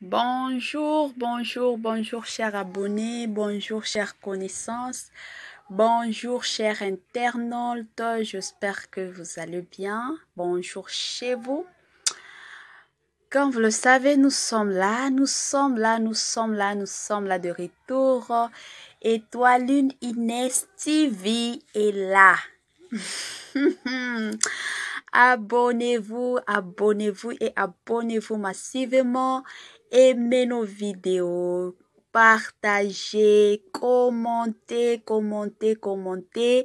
Bonjour, bonjour, bonjour chers abonnés, bonjour chers connaissances, bonjour chers internautes, j'espère que vous allez bien, bonjour chez vous. Comme vous le savez, nous sommes là, nous sommes là, nous sommes là, nous sommes là de retour. Et toi, Lune Inès est là. abonnez-vous, abonnez-vous et abonnez-vous massivement aimez nos vidéos, partagez, commentez, commentez, commentez,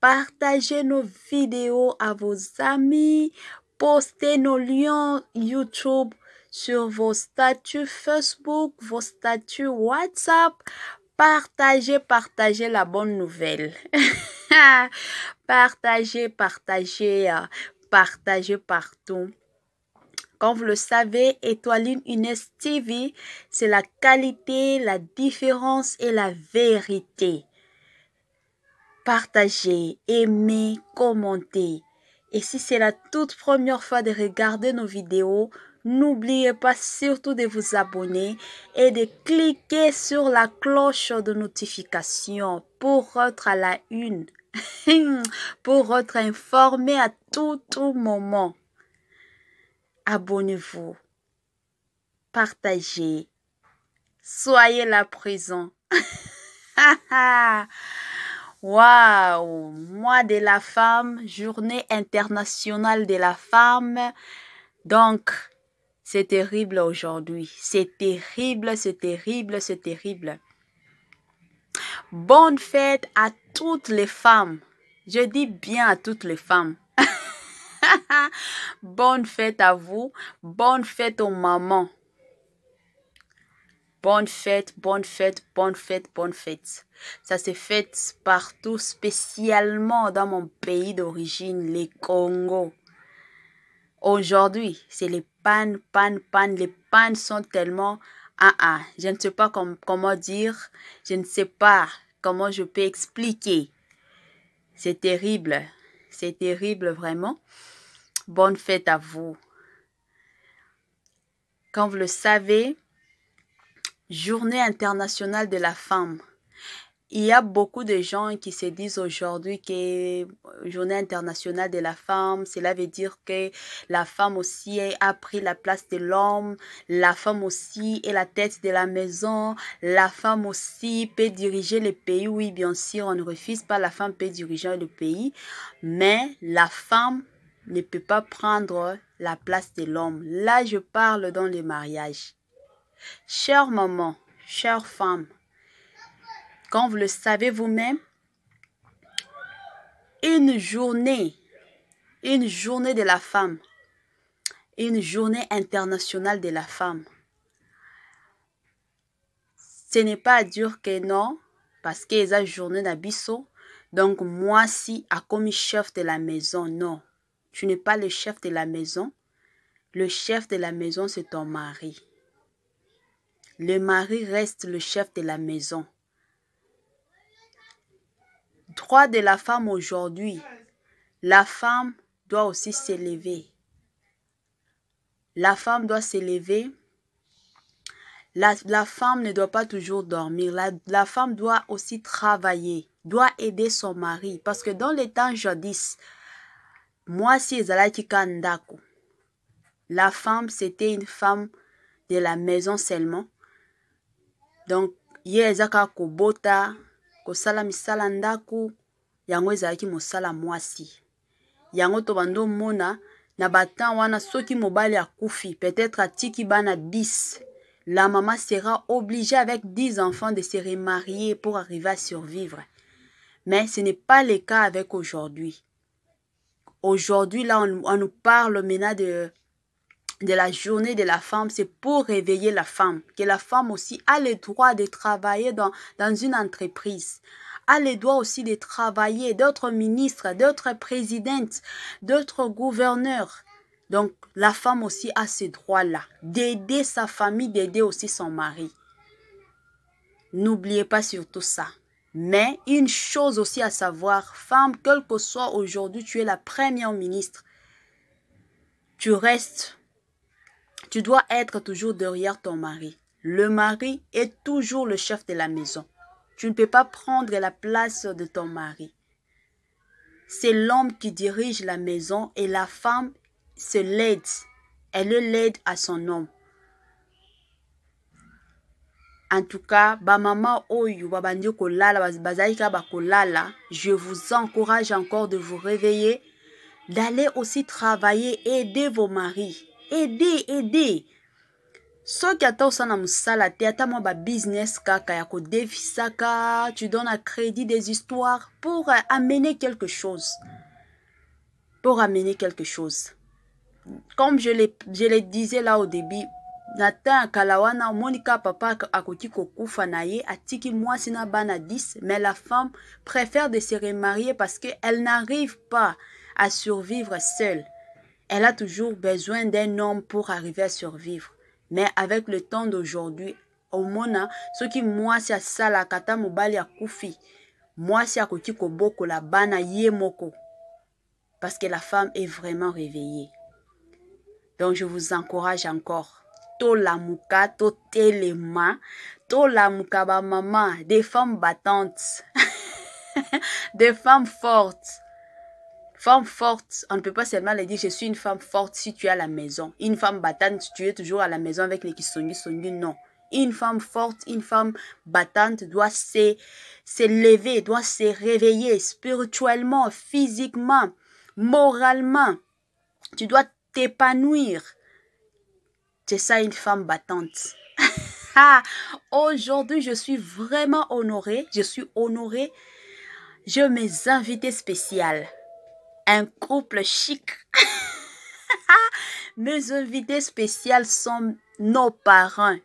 partagez nos vidéos à vos amis, postez nos liens YouTube sur vos statuts Facebook, vos statuts WhatsApp. Partagez, partagez la bonne nouvelle. partagez, partagez, euh, partagez partout. Comme vous le savez, Étoiline Unes TV, c'est la qualité, la différence et la vérité. Partagez, aimez, commentez. Et si c'est la toute première fois de regarder nos vidéos, n'oubliez pas surtout de vous abonner et de cliquer sur la cloche de notification pour être à la une, pour être informé à tout moment abonnez-vous, partagez, soyez la prison. Waouh, mois de la femme, journée internationale de la femme. Donc, c'est terrible aujourd'hui. C'est terrible, c'est terrible, c'est terrible. Bonne fête à toutes les femmes. Je dis bien à toutes les femmes. Bonne fête à vous. Bonne fête aux mamans. Bonne fête, bonne fête, bonne fête, bonne fête. Ça s'est fait partout, spécialement dans mon pays d'origine, les Congo. Aujourd'hui, c'est les pannes, pannes, pannes. Les pannes sont tellement... Ah ah, je ne sais pas comment dire. Je ne sais pas comment je peux expliquer. C'est terrible. C'est terrible vraiment. Bonne fête à vous. Quand vous le savez, Journée internationale de la femme. Il y a beaucoup de gens qui se disent aujourd'hui que Journée internationale de la femme, cela veut dire que la femme aussi a pris la place de l'homme, la femme aussi est la tête de la maison, la femme aussi peut diriger le pays. Oui, bien sûr, on ne refuse pas, la femme peut diriger le pays, mais la femme ne peut pas prendre la place de l'homme. Là, je parle dans le mariage. Chère maman, chère femme, quand vous le savez vous-même, une journée, une journée de la femme, une journée internationale de la femme. Ce n'est pas dur dire que non, parce que la journée d'Abisso, donc moi si, à comme chef de la maison, non. Tu n'es pas le chef de la maison. Le chef de la maison, c'est ton mari. Le mari reste le chef de la maison. Droit de la femme aujourd'hui. La femme doit aussi s'élever. La femme doit s'élever. La, femme ne doit pas toujours dormir. La, la femme doit aussi travailler, doit aider son mari. Parce que dans les temps jadis, mwasi ezalaki ka ndako la femme c'était une femme de la maison seulement donc ye eza kaka kobota kosala misala ndako yango ezalaki mosala mwasi yango Mona, na batan wana soki mobali akufi peut-être atiki bana 10 la maman sera obligée avec 10 enfants de se remarier pour arriver à survivre mais ce n'est pas le cas avec aujourd'hui Aujourd'hui, là, on, nous parle maintenant de, de la journée de la femme. C'est pour réveiller la femme. Que la femme aussi a le droit de travailler dans, une entreprise a le droit aussi de travailler, d'autres ministres, d'autres présidentes, d'autres gouverneurs. Donc la femme aussi a ce droits-là, d'aider sa famille, d'aider aussi son mari. N'oubliez pas surtout ça. Mais une chose aussi à savoir, femme, quel que soit aujourd'hui, tu es la première ministre. Tu restes, tu dois être toujours derrière ton mari. Le mari est toujours le chef de la maison. Tu ne peux pas prendre la place de ton mari. C'est l'homme qui dirige la maison et la femme se l'aide. Elle l'aide à son homme. En tout cas, je vous encourage encore de vous réveiller d'aller aussi travailler aider vos maris aider aider ata kaka ya tu donnes à crédit des histoires pour euh, amener quelque chose pour amener quelque chose comme je je le disais là au début Nata Kalawana, monika wana papa akoki kokufa na ye atiki mwasi na bana 10 mais la femme préfère de se remarier parce que elle n'arrive pas à survivre seule elle a toujours besoin d'un homme pour arriver à survivre mais avec le temps d'aujourd'hui omona qui mwasi sala koufi, mobali akufi mwasi akoki la bana ye moko parce que la femme est vraiment réveillée donc je vous encourage encore tolamuka telema, tolamuka maman, des femmes battantes des femmes fortes Femmes fortes, on ne peut pas seulement les dire, je suis une femme forte si tu es à la maison. Une femme battante, tu es toujours à la maison avec les qui sont songi, non. Une femme forte, une femme battante doit se, se lever, doit se réveiller spirituellement, physiquement, moralement. Tu dois t'épanouir ça une femme battante. Ah, aujourd'hui, je suis vraiment honorée. Je suis honorée. Je mes invités spécial Un couple chic. mes invités spéciales sont nos parents.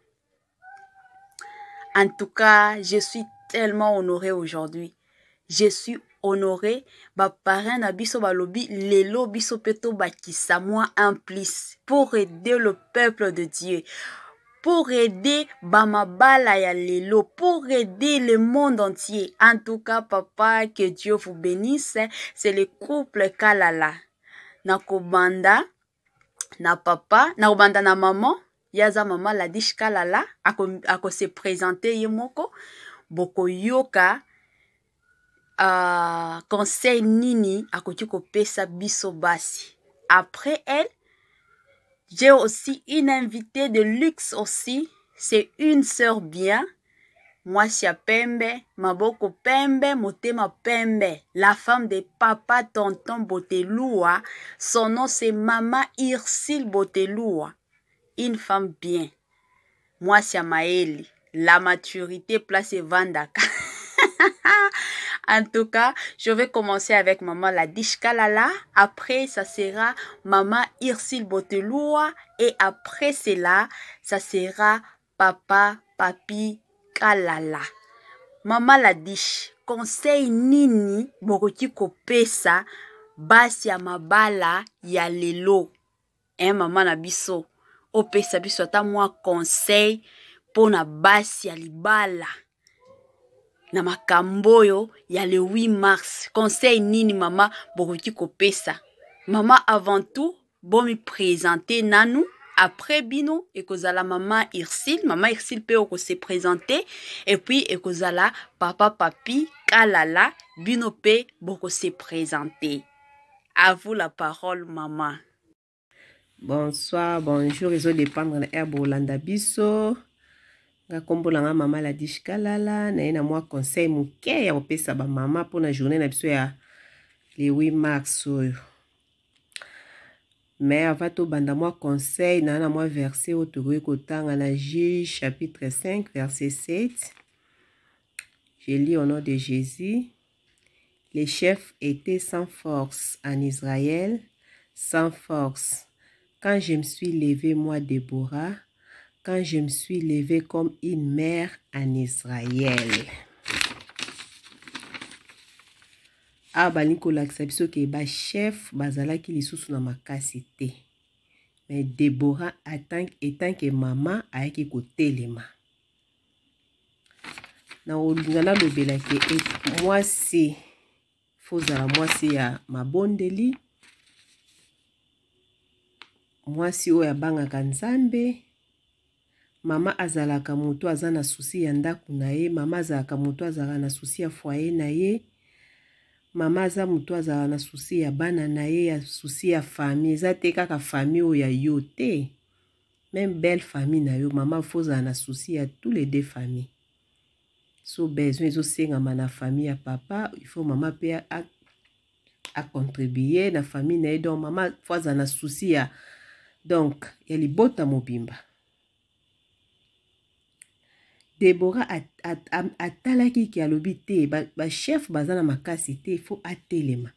En tout cas, je suis tellement honorée aujourd'hui. Je suis honore baparrain na biso balobi lelo biso mpe tobakisa mwa un plus pour aider le peuple de dieu pour aider bamabala ya lelo pour aider le monde entier en tout cas papa que dieu vous bénisse c'est le couple kalala nakobanda na papa nakobanda na mama ye aza mama ladish kalala akose ako présente ye moko bokoyoka uh, conseil nini akoki kopesa biso basi après elle j'ai aussi une invitée de luxe aussi c'est une sœur bien mwasi ya pembe maboko pembe motema pembe la femme de papa tonton botelua son nom c'est mama irsile botelua une femme bien mwasi ya mayeli la maturité place evandaka En tout cas, je vais commencer avec Maman Ladish Kalala. Après, ça sera Maman Irsile Boteloua. Et après cela, ça sera Papa Papi Kalala. Maman Ladish, conseil nini bokoki kopesa basi ya mabala ya lelo eh, mama na biso opesa biso ata mwa conseil mpo na basi ya libala na makambo oyo ya le 8 mars conseil nini mama bokoki kopesa mama avant tout bomipresente nanu apres bino ekozala mama irsile mama irsile mpe okose présente epuis ekozala papa papi kalala bino mpe bokose présente à vous la parole mama bonsoir bonjour ezodépendre na aire bolanda biso nga nkombolanga mama ladish kalala na ye na mwa conseil moke ya kopesa bamama mpona journée na biso ya le 8 mars oyo me ava tobanda mwa conseil na na mwa verset oyo tokoki kotanga na juge chapitre 5 verset 7 je lis au nom de jésus les chefs étaient sans force en israël sans force quand je me suis levé moi déborah quand je me suis levée comme une mère en Israël. Awa balingi kolakisa biso ke bachef bazalaki lisusu na makasi te me debora etanke mama ayaki kotelema na olinga nalobela ke eh, mwasi fozala mwasi ya mabondeli mwasi oyo abangaka nzambe mama azalaka moto aza na susi ya ndako na ye mama azalaka moto azalaka na susi ya foyer na ye mama aza moto azalaka na susi ya bana na ye ya susi ya famille eza te kaka famille oyo ya yo te même belle famille na yo mama fozala na susi ya tous les deux famille so besoin ezosengama na famille ya papa ifaut mama mpe acontribue na famille na ye donc mama fo azala na susi ya donc ya libota mobimba debora atalaki ke alobi te bashef ba baza na makasi te fo atelema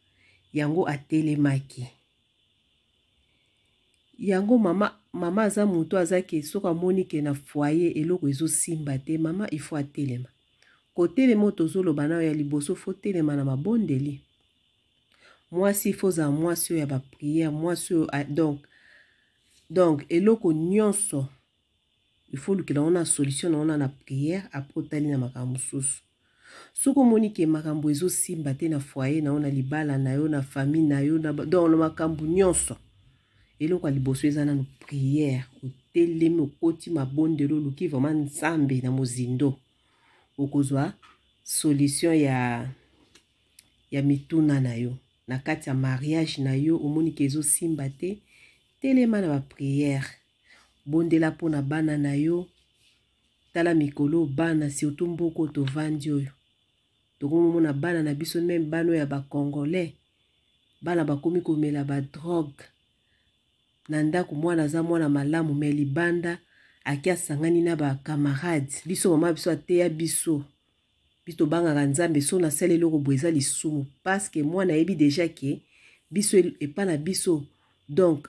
yango atelemaki yango mama mama aza moto aza ke soki amoni ke na foye eloko ezosimba te mama ifo atelema kotelema oyo tozoloba nayo ya liboso fo telema na mabondeli mwasi ifo ozala mwasi oyo ya bapriere mwasi oyo donc donc eloko nyonso ifolukela ngo na solution na ngo na na priere apres otali na makambo mosusu soki omoni ke makambo ezosimba te na foyer na yo na libala na yo na famille na yo don na makambo nyonso eloko ya liboso eza nano priere otelemi okoti mabondelo oluki vraimen nzambe na mozindo okozwa solution ya ya mituna na yo na kati ya mariage na yo omoni ke ezosimba te telema na bapriere bondela mpona bana na yo tala mikolo bana surtout mboko tovandi oyo tokomomona bana na biso meme bana oyo ya bacongolais bana bakomi komela badrogue na ndako mwana aza mwana malamu me libanda ake asangani na bakamarade biso mama biso ateya biso biso tobangaka nzambe so nasala eloko boye eza lisumu parceke mwana ayebi deja ke biso epa na biso donc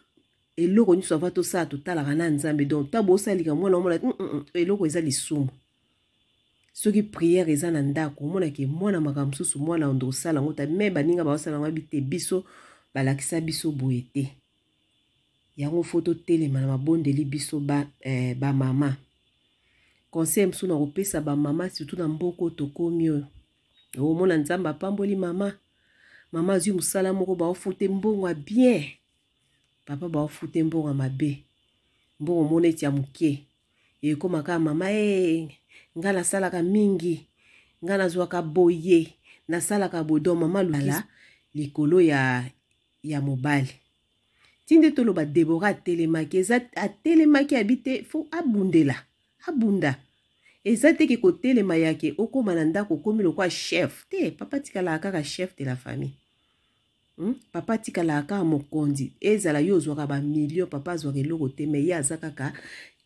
eloko nyonso ava tosala totalaka na nzambe donc ta bosalika mwana omona mm, mm, mm, eloko eza lisumu soki priere eza na ndako omonake mwana makambo mosusu mwana ondosala yango ta me baninga baosala yango yabi te biso balakisa biso boye te yango fo totelema na babondeli biso bamama eh, ba conseil mosusu na kopesa bamama surtout na mboka oyo tokomi oyo omona nzambe apamboli mama mama azwi mosala moko baofute mbongo ya bien papa baofu te mbongo ya mabe mbongo mona eti ya moke ekóma kaka mama e eh, ngai nasalaka mingi ngai nazwaka boye nasalaka bodon mama lukala likolo ya, ya mobali ti nde toloba debora atelemaki eza atelemaki abi te fo abundela abunda eza teke kotelema yake okóma na ndako okómi lokola chef te papa tikalaka kaka chef de la famille hmm? papa atikalaka kaka mokonzi ezala yo ozwaka bamilio papa azwaka eloko te me ye aza kaka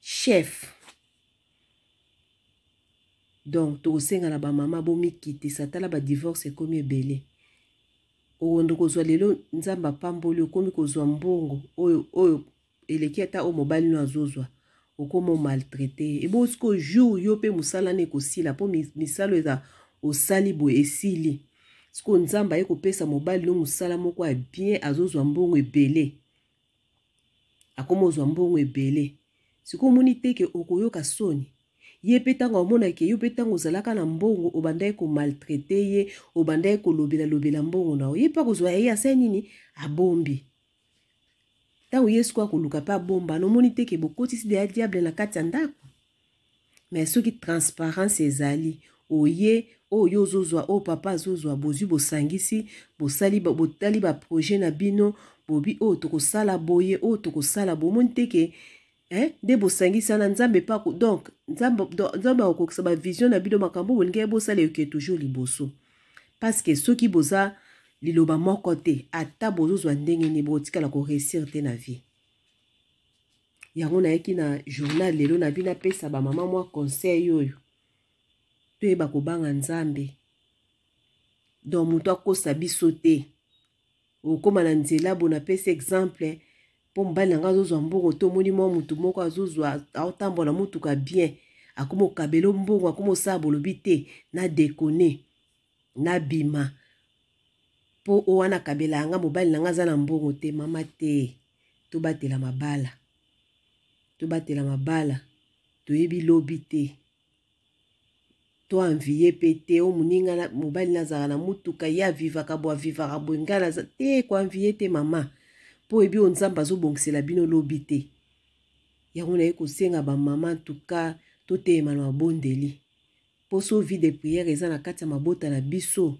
chef donc tokosenga na bamama bomikitisa tala badivorce ekomi ebele okondo kozwa lelo nzambe apamboli okomi kozwa mbongo oyo oyo eleki ata oyo mobali no azozwa okoma omaltraite ebosiko jour yo mpe mosala na ekosila mpo misalo eza osali boye esili siko nzambe aye kopesa mobali no mosala moko ya bien azozwa mbongo ebele akoma ozwa mbongo ebele sikoyo omoni teke okoyoka soni ye mpe ntango amonaki yo mpe ntango ozalaka na mbongo obandaki komaltraite ye obandaki kolobela-lobela mbongo na yo ye mpe akozwa ye asa nini abombi ntango ye siko akoluka mpe abomba na omoni teke bokotisi deya diable na kati ya ndako me soki transparence ezali oye oyo yo ozozwa oyo papa azozwa bozwi bosangisi bosali botali baprojet na bino bobi oyo tokosala boye oyo tokosala bomoni teke eh? nde bosangisi wana nzambe pa donc nzambe akokokisa bavision na bino makambo bolingi ye bosala yoke toujours liboso parceke soki boza liloba moko te ata bozozwa ndenge nini bokotikala koresir te na vie yango nayaki na journal lelo na bino apesa bamama mwa conseil oyo toyeba kobanga nzambe donc moto akosa biso te okóma na nzela bo napesi exemple mpo mobali na nga azozwa mbongo tomoni mwa motu moko azozwa aotambola motuka bien akóma okabela mbongo akóma osala bolobi te na dekone na bima mpo o wana akabela yanga mobali na nga aza na mbongo te mama te tobatela mabala tobatela mabala toyebi lobi te to anvie mpe te o moninga na mobali nazalaka na motuka ye avivaka bo avivaka boye ngai naza te koanvie te mama mpo oyebi oyo nzambe azobongisela bino lobi te yango naye kosenga bamama ntuka totelema na mabondeli mpo so vie de priere eza na kati ya mabota na biso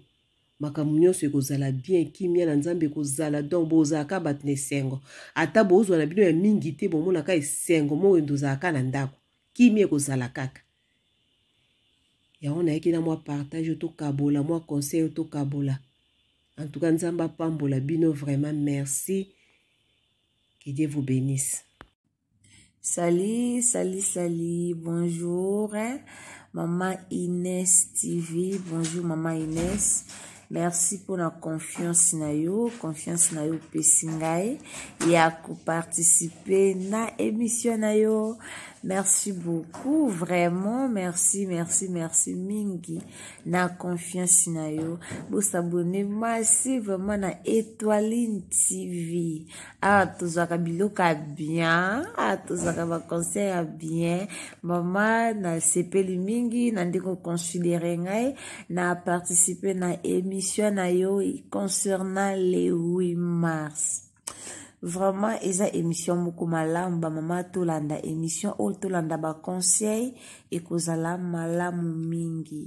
makambo nyonso ekozala bien kimia na nzambe ekozala donc bozalaka bato na esengo ata bozwa na bino ya mingi te bomonaka esengo moko endo ozalaka na ndako kimia ekozala kaka yango nayaki na mwa partage otokabola mwa conseil otokabola antuka nzambe apambola bino vraiment merci que dieu vous bénisse Salut, salut, salut, bonjour. Maman Inès TV, bonjour Maman Inès. Merci pour la confiance na yo, confiance na yo pesi ngai ya koparticipe na émission na yo. Merci beaucoup, vraiment. Merci, merci, merci mingi. Na confiance na yo. Vous abonnez massivement na Étoiline TV. Ah, tozaka biloka bien. Ah, tozaka ba conseil ya bien. Mama na sepeli mingi na ndeko considérer ngai na participer na émission na yo concernant le 8 mars. vraiment eza émission moko malamu bamama tolanda émission oyo tolanda baconseil ekozala malamu mingi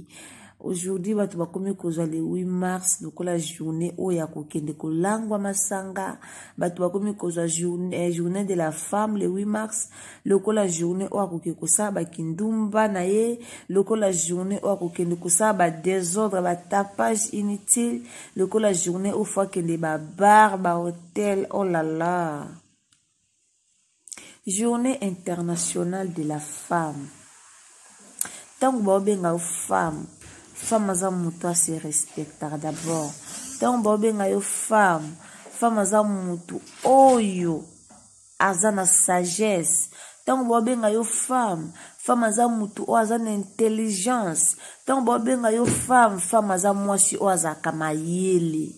aujourd'hui bato bakomi kozwa le 8 mars lokola journée oyo ya kokende kolangwa masanga bato bakomi kozwa journée, eh, journée de la femme le 8 mars lokola journée oyo akokende kosala bakindumba na ye lokola journée oyo akokende kosala badésordre batapage inutile lokola journée oyo fo akende babar bahotel olala oh journée internationale de la femme ntango baobenga femme femme aza moto ase respectaka d'abord ntango baobenga yo femme femme aza motu oyo aza na sagesse ntango baobenga yo femme femme aza motu oyo aza na intelligence ntango baobenga yo femme femme aza mwasi oyo azalaka mayele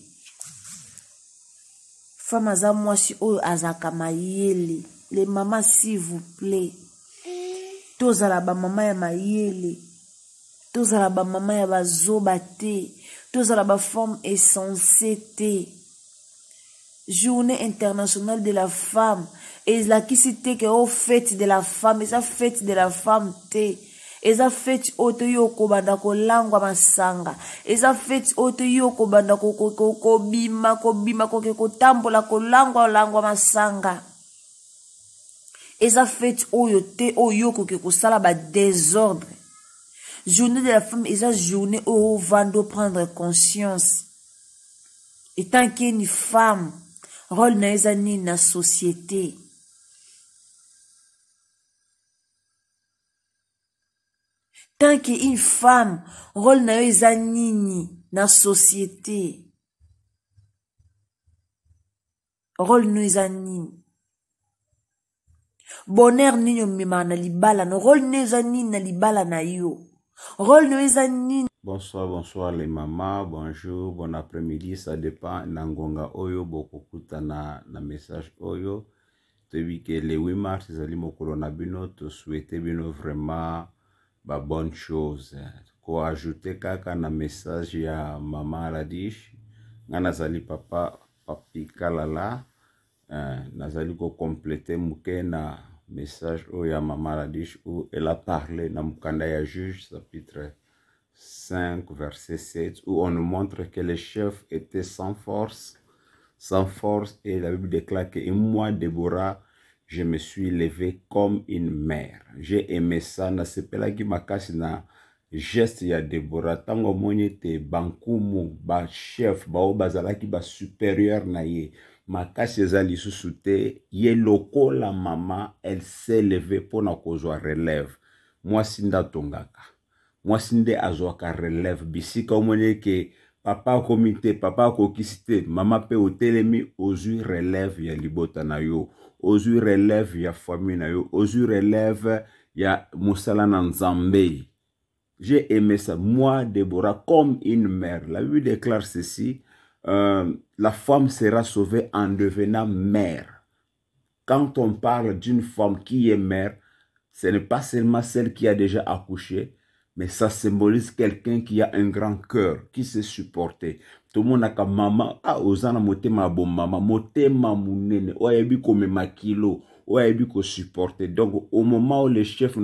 femme aza mwasi oyo azalaka mayele le mama s'il vous plaît tozala bamama ya mayele tozala bamama ya bazoba te tozala baforme esense te journée internationale de la femme et la qui cité que o oh, fête de la femme et eza fête de la femme te et eza feti oyo toyi ko langwa masanga eza ko bima ko okobanda kobima kobima koke langwa langwa masanga eza feti oyo te oyoko sala salaba désordre Journée de la femme une journée où on va prendre conscience. Et tant qu'une femme, rôle n'est dans nini la société. Tant qu'une femme, rôle na eza dans la société. Rôle dans la nini. Bonheur nini mima na libala no rôle n'est eza nini na libala na yo. role na yo eza nini bonsoir bonsoir les mama bonjour bon après-midi ça dépend na ngonga oyo bokokutana na message oyo toyebi ke le 8 mars ezali mokolo na bino tosouete bino vraiment babonne chose koajoute kaka na message ya mama radish nga nazali papa papi kalala uh, nazali kokomplete moke na message y a ma maladie, où elle a parlé dans mokanda ya juge chapitre 5 verset 7 où on nous montre que les chefs étaient sans force sans force et la bible déclare que moi Déborah je me suis levée comme une mère j'ai aimé ça ce m'a dans na geste ya Déborah ntango omoni chef, bankumu bachef bao ba supérieur na ye makasi eza lisusu te ye lokola mama elseleve mpona kozwa releve mwasi nde atongaka mwasi nde azwaka releve bisika omoni eke papa akomi te papa akokisi te mama mpe otelemi ozwi releve ya libota na yo ozwi releve ya famille na yo ozwi releve ya mosala na nzambe j'ai aimé ça moi débora comme une mère la bible déclare ceci Euh, la femme sera sauvée en devenant mère. Quand on parle d'une femme qui est mère, ce n'est pas seulement celle qui a déjà accouché, mais ça symbolise quelqu'un qui a un grand cœur, qui sait supporter. Tout le monde a comme maman, ah, osana ma bon maman, ma mounene, oyebi kome a oyebi ko supporter. Donc, au moment où les chefs